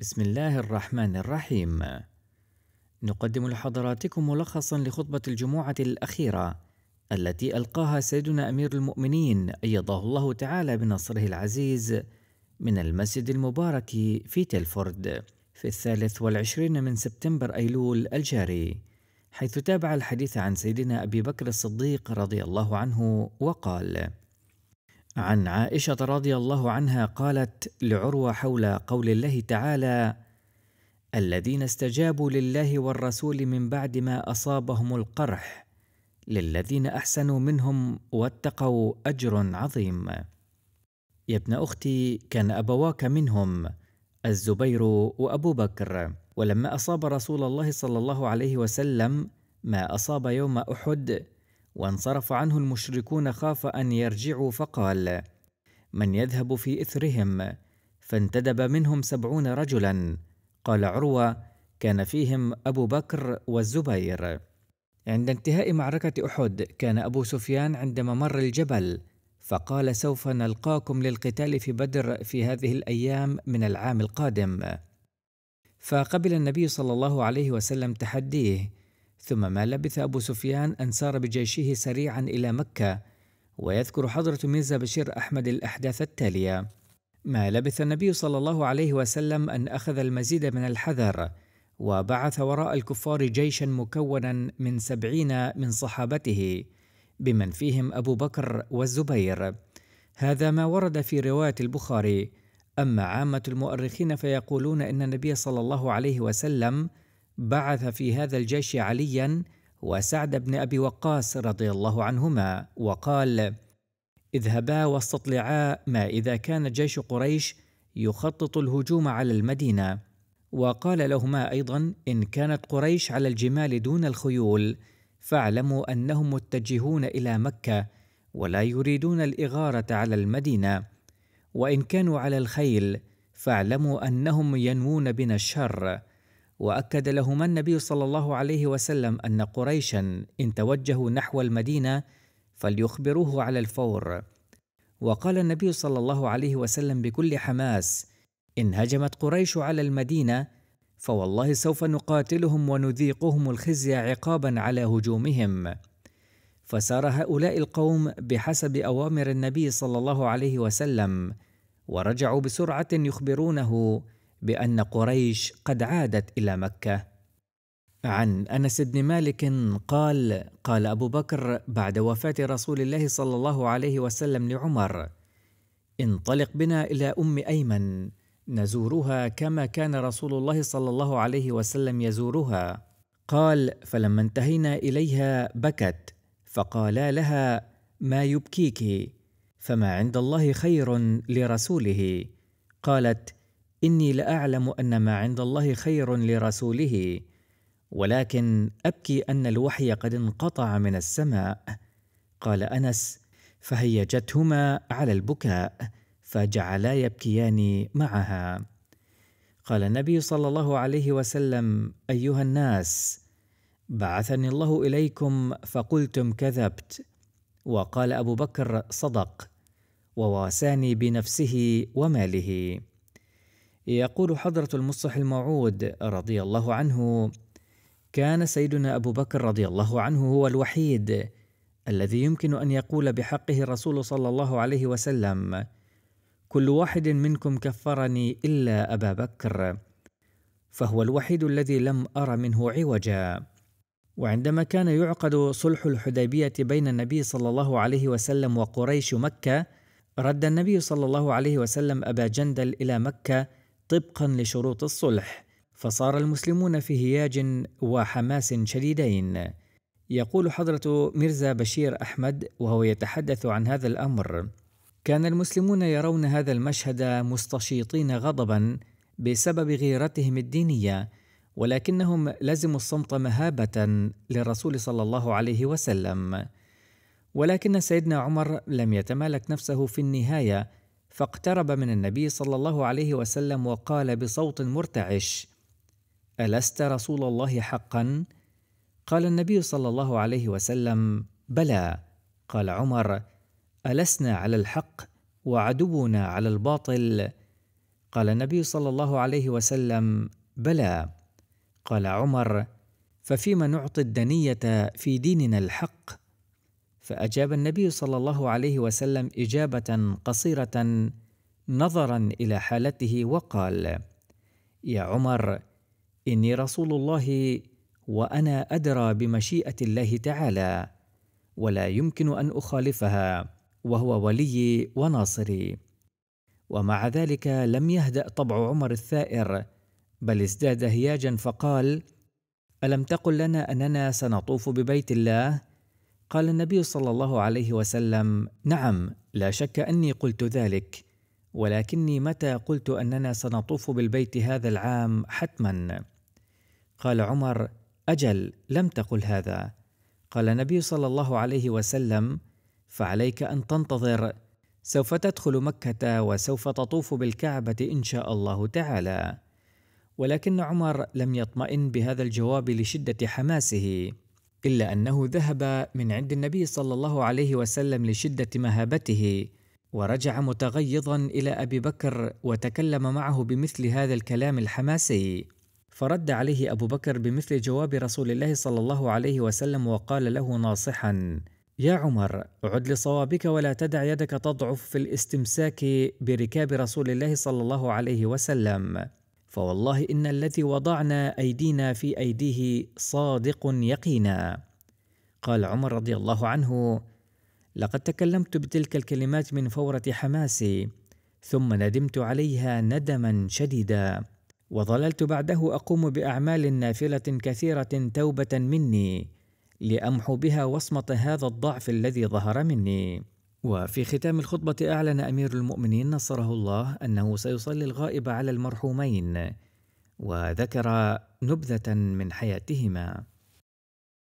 بسم الله الرحمن الرحيم نقدم لحضراتكم ملخصا لخطبة الجمعة الأخيرة التي ألقاها سيدنا أمير المؤمنين أيده الله تعالى بنصره العزيز من المسجد المبارك في تلفورد في الثالث والعشرين من سبتمبر أيلول الجاري حيث تابع الحديث عن سيدنا أبي بكر الصديق رضي الله عنه وقال عن عائشه رضي الله عنها قالت لعروه حول قول الله تعالى الذين استجابوا لله والرسول من بعد ما اصابهم القرح للذين احسنوا منهم واتقوا اجر عظيم يا ابن اختي كان ابواك منهم الزبير وابو بكر ولما اصاب رسول الله صلى الله عليه وسلم ما اصاب يوم احد وانصرف عنه المشركون خاف أن يرجعوا فقال من يذهب في إثرهم فانتدب منهم سبعون رجلا قال عروة كان فيهم أبو بكر والزبير عند انتهاء معركة أحد كان أبو سفيان عند ممر الجبل فقال سوف نلقاكم للقتال في بدر في هذه الأيام من العام القادم فقبل النبي صلى الله عليه وسلم تحديه ثم ما لبث أبو سفيان أن سار بجيشه سريعا إلى مكة ويذكر حضرة ميزة بشير أحمد الأحداث التالية ما لبث النبي صلى الله عليه وسلم أن أخذ المزيد من الحذر وبعث وراء الكفار جيشا مكونا من سبعين من صحابته بمن فيهم أبو بكر والزبير هذا ما ورد في رواية البخاري أما عامة المؤرخين فيقولون أن النبي صلى الله عليه وسلم بعث في هذا الجيش عليا وسعد بن ابي وقاص رضي الله عنهما وقال اذهبا واستطلعا ما اذا كان جيش قريش يخطط الهجوم على المدينه وقال لهما ايضا ان كانت قريش على الجمال دون الخيول فاعلموا انهم متجهون الى مكه ولا يريدون الاغاره على المدينه وان كانوا على الخيل فاعلموا انهم ينوون بنا الشر واكد لهما النبي صلى الله عليه وسلم ان قريشا ان توجهوا نحو المدينه فليخبروه على الفور وقال النبي صلى الله عليه وسلم بكل حماس ان هجمت قريش على المدينه فوالله سوف نقاتلهم ونذيقهم الخزي عقابا على هجومهم فسار هؤلاء القوم بحسب اوامر النبي صلى الله عليه وسلم ورجعوا بسرعه يخبرونه بان قريش قد عادت الى مكه عن انس بن مالك قال قال ابو بكر بعد وفاه رسول الله صلى الله عليه وسلم لعمر انطلق بنا الى ام ايمن نزورها كما كان رسول الله صلى الله عليه وسلم يزورها قال فلما انتهينا اليها بكت فقالا لها ما يبكيك فما عند الله خير لرسوله قالت اني لاعلم ان ما عند الله خير لرسوله ولكن ابكي ان الوحي قد انقطع من السماء قال انس فهيجتهما على البكاء فجعلا يبكيان معها قال النبي صلى الله عليه وسلم ايها الناس بعثني الله اليكم فقلتم كذبت وقال ابو بكر صدق وواساني بنفسه وماله يقول حضرة المصلح الموعود رضي الله عنه: كان سيدنا أبو بكر رضي الله عنه هو الوحيد الذي يمكن أن يقول بحقه الرسول صلى الله عليه وسلم: كل واحد منكم كفرني إلا أبا بكر، فهو الوحيد الذي لم أر منه عوجا. وعندما كان يعقد صلح الحديبية بين النبي صلى الله عليه وسلم وقريش مكة، رد النبي صلى الله عليه وسلم أبا جندل إلى مكة طبقا لشروط الصلح فصار المسلمون في هياج وحماس شديدين يقول حضرة ميرزا بشير أحمد وهو يتحدث عن هذا الأمر كان المسلمون يرون هذا المشهد مستشيطين غضبا بسبب غيرتهم الدينية ولكنهم لزموا الصمت مهابة للرسول صلى الله عليه وسلم ولكن سيدنا عمر لم يتمالك نفسه في النهاية فاقترب من النبي صلى الله عليه وسلم وقال بصوت مرتعش الست رسول الله حقا قال النبي صلى الله عليه وسلم بلى قال عمر ألسنا على الحق وعدونا على الباطل قال النبي صلى الله عليه وسلم بلى قال عمر ففيما نعطي الدنيه في ديننا الحق فأجاب النبي صلى الله عليه وسلم إجابة قصيرة نظرا إلى حالته وقال: يا عمر إني رسول الله وأنا أدرى بمشيئة الله تعالى ولا يمكن أن أخالفها وهو ولي وناصري. ومع ذلك لم يهدأ طبع عمر الثائر بل ازداد هياجا فقال: ألم تقل لنا أننا سنطوف ببيت الله قال النبي صلى الله عليه وسلم نعم لا شك اني قلت ذلك ولكني متى قلت اننا سنطوف بالبيت هذا العام حتما قال عمر اجل لم تقل هذا قال النبي صلى الله عليه وسلم فعليك ان تنتظر سوف تدخل مكه وسوف تطوف بالكعبه ان شاء الله تعالى ولكن عمر لم يطمئن بهذا الجواب لشده حماسه إلا أنه ذهب من عند النبي صلى الله عليه وسلم لشدة مهابته ورجع متغيظا إلى أبي بكر وتكلم معه بمثل هذا الكلام الحماسي فرد عليه أبو بكر بمثل جواب رسول الله صلى الله عليه وسلم وقال له ناصحا يا عمر عد لصوابك ولا تدع يدك تضعف في الاستمساك بركاب رسول الله صلى الله عليه وسلم فوالله ان الذي وضعنا ايدينا في ايديه صادق يقينا قال عمر رضي الله عنه لقد تكلمت بتلك الكلمات من فوره حماسي ثم ندمت عليها ندما شديدا وظللت بعده اقوم باعمال نافله كثيره توبه مني لامحو بها وصمه هذا الضعف الذي ظهر مني وفي ختام الخطبة أعلن أمير المؤمنين نصره الله أنه سيصلي الغائب على المرحومين وذكر نبذة من حياتهما